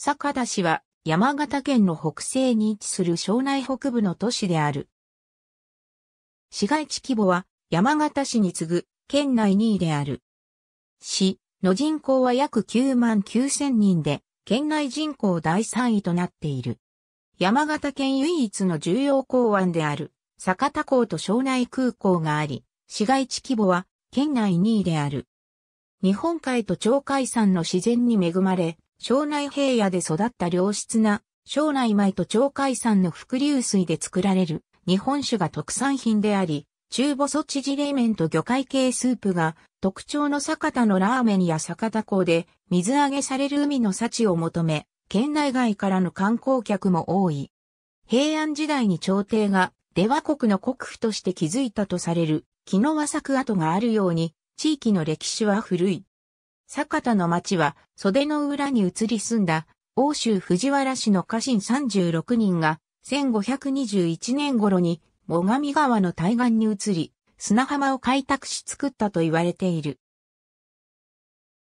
坂田市は山形県の北西に位置する庄内北部の都市である。市街地規模は山形市に次ぐ県内2位である。市の人口は約9万9千人で、県内人口第3位となっている。山形県唯一の重要港湾である、坂田港と庄内空港があり、市街地規模は県内2位である。日本海と鳥海山の自然に恵まれ、庄内平野で育った良質な、庄内米と鳥海山の伏流水で作られる日本酒が特産品であり、中細縮れ麺と魚介系スープが特徴の酒田のラーメンや酒田港で水揚げされる海の幸を求め、県内外からの観光客も多い。平安時代に朝廷が出羽国の国府として築いたとされる木の和作跡があるように、地域の歴史は古い。坂田の町は袖の裏に移り住んだ欧州藤原氏の家臣36人が1521年頃に最上川の対岸に移り砂浜を開拓し作ったと言われている。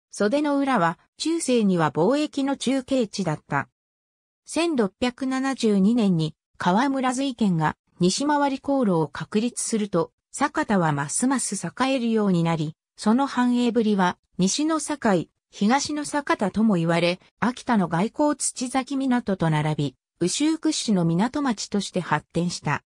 袖の裏は中世には貿易の中継地だった。1672年に河村瑞賢が西回り航路を確立すると、坂田はますます栄えるようになり、その繁栄ぶりは西の堺、東の坂田とも言われ、秋田の外交土崎港と並び、宇宙屈指の港町として発展した。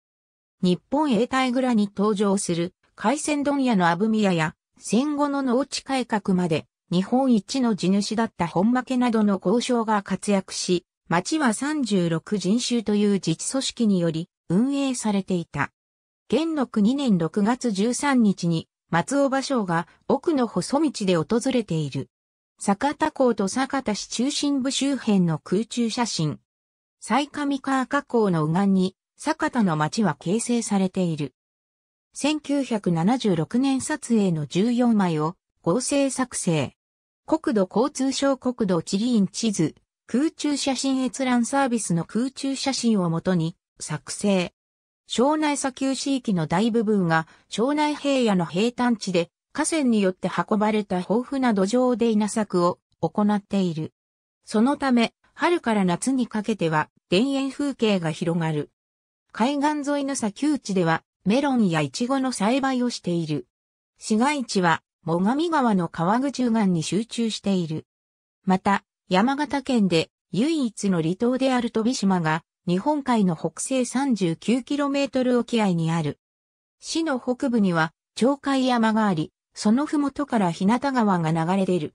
日本永代蔵に登場する海鮮問屋のアブミヤや戦後の農地改革まで日本一の地主だった本負けなどの交渉が活躍し、町は36人衆という自治組織により運営されていた。元禄2年6月13日に松尾芭蕉が奥の細道で訪れている。酒田港と酒田市中心部周辺の空中写真。最上川河口の右岸に、酒田の町は形成されている。1976年撮影の14枚を合成作成。国土交通省国土地理院地図、空中写真閲覧サービスの空中写真をもとに作成。庄内砂丘地域の大部分が庄内平野の平坦地で河川によって運ばれた豊富な土壌で稲作を行っている。そのため、春から夏にかけては田園風景が広がる。海岸沿いの砂丘地ではメロンやイチゴの栽培をしている。市街地は最上川の川口岸に集中している。また、山形県で唯一の離島である飛島が日本海の北西 39km 沖合にある。市の北部には、鳥海山があり、そのふもとから日向川が流れ出る。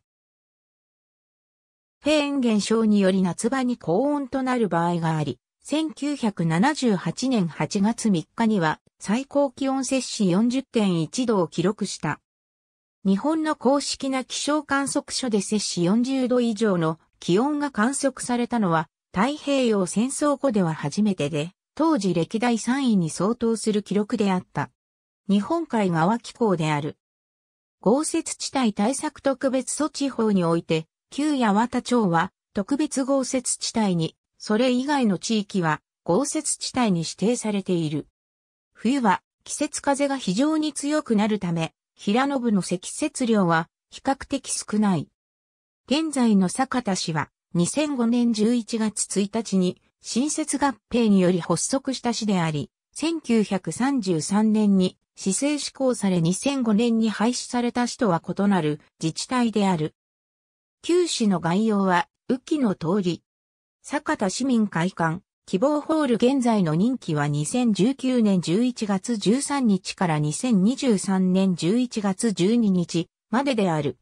フェーン現象により夏場に高温となる場合があり、1978年8月3日には最高気温摂氏40.1度を記録した。日本の公式な気象観測所で摂氏40度以上の気温が観測されたのは太平洋戦争後では初めてで、当時歴代3位に相当する記録であった。日本海側気候である。豪雪地帯対策特別措置法において、旧八幡町は特別豪雪地帯に、それ以外の地域は豪雪地帯に指定されている。冬は季節風が非常に強くなるため、平野部の積雪量は比較的少ない。現在の坂田市は2005年11月1日に、新設合併により発足した市であり、1933年に市政施行され2005年に廃止された市とは異なる自治体である。旧市の概要は、雨季の通り。坂田市民会館、希望ホール現在の任期は2019年11月13日から2023年11月12日までである。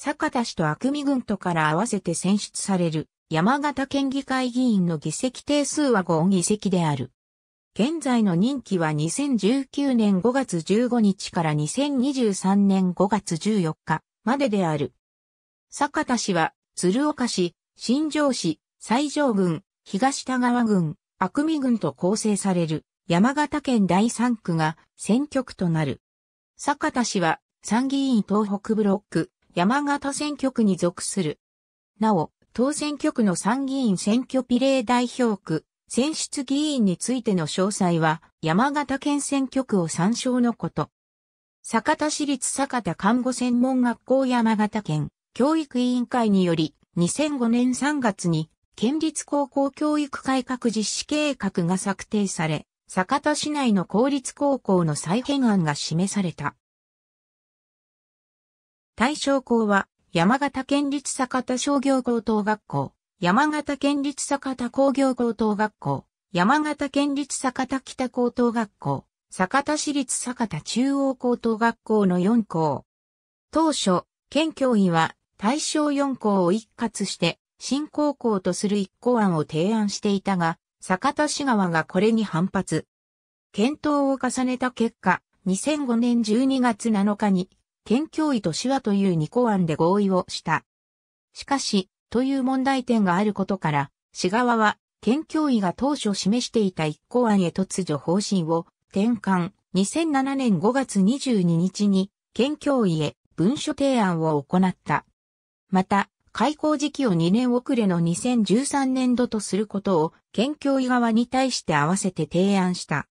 坂田氏と悪見軍とから合わせて選出される山形県議会議員の議席定数は5議席である。現在の任期は2019年5月15日から2023年5月14日までである。坂田氏は鶴岡市、新城市、西条郡、東田川郡、悪見郡と構成される山形県第3区が選挙区となる。坂田氏は参議院東北ブロック山形選挙区に属する。なお、当選挙区の参議院選挙比例代表区、選出議員についての詳細は、山形県選挙区を参照のこと。坂田市立坂田看護専門学校山形県教育委員会により、2005年3月に、県立高校教育改革実施計画が策定され、坂田市内の公立高校の再編案が示された。大正校は、山形県立坂田商業高等学校、山形県立坂田工業高等学校、山形県立坂田北高等学校、坂田市立坂田中央高等学校の4校。当初、県教委は大正4校を一括して新高校とする一校案を提案していたが、坂田市側がこれに反発。検討を重ねた結果、2005年12月7日に県教委と市はという二項案で合意をした。しかし、という問題点があることから、市側は、県教委が当初示していた一項案へ突如方針を転換。2007年5月22日に、県教委へ文書提案を行った。また、開校時期を2年遅れの2013年度とすることを県教委側に対して合わせて提案した。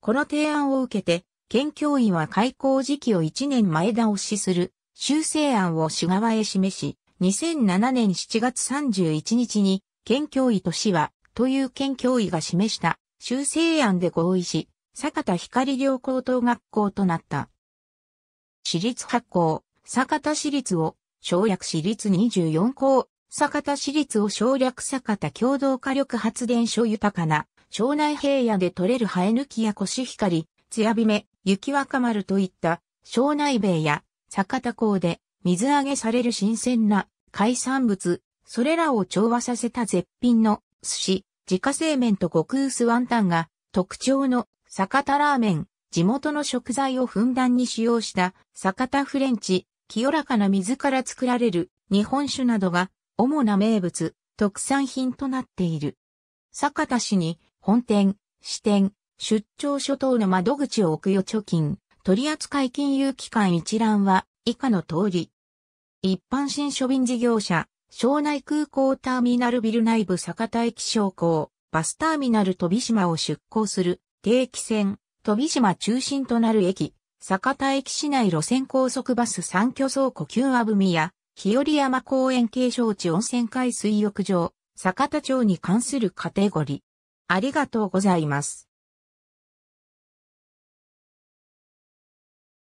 この提案を受けて、県教委は開校時期を1年前倒しする修正案を市側へ示し、2007年7月31日に県教委と市は、という県教委が示した修正案で合意し、坂田光良高等学校となった。私立発行、坂田市立を省略市立24校、坂田市立を省略坂田共同火力発電所豊かな、省内平野で取れる生え抜きやコシヒカリ、ツヤビメ、雪若丸といった庄内米や酒田港で水揚げされる新鮮な海産物、それらを調和させた絶品の寿司、自家製麺と極薄ワンタンが特徴の酒田ラーメン、地元の食材をふんだんに使用した酒田フレンチ、清らかな水から作られる日本酒などが主な名物、特産品となっている。酒田市に本店、支店、出張諸等の窓口を置く預貯金、取扱金融機関一覧は以下の通り。一般新書便事業者、庄内空港ターミナルビル内部酒田駅商工、バスターミナル飛島を出港する定期船、飛島中心となる駅、酒田駅市内路線高速バス三居倉庫旧和組や、日和山公園景勝地温泉海水浴場、酒田町に関するカテゴリー。ありがとうございます。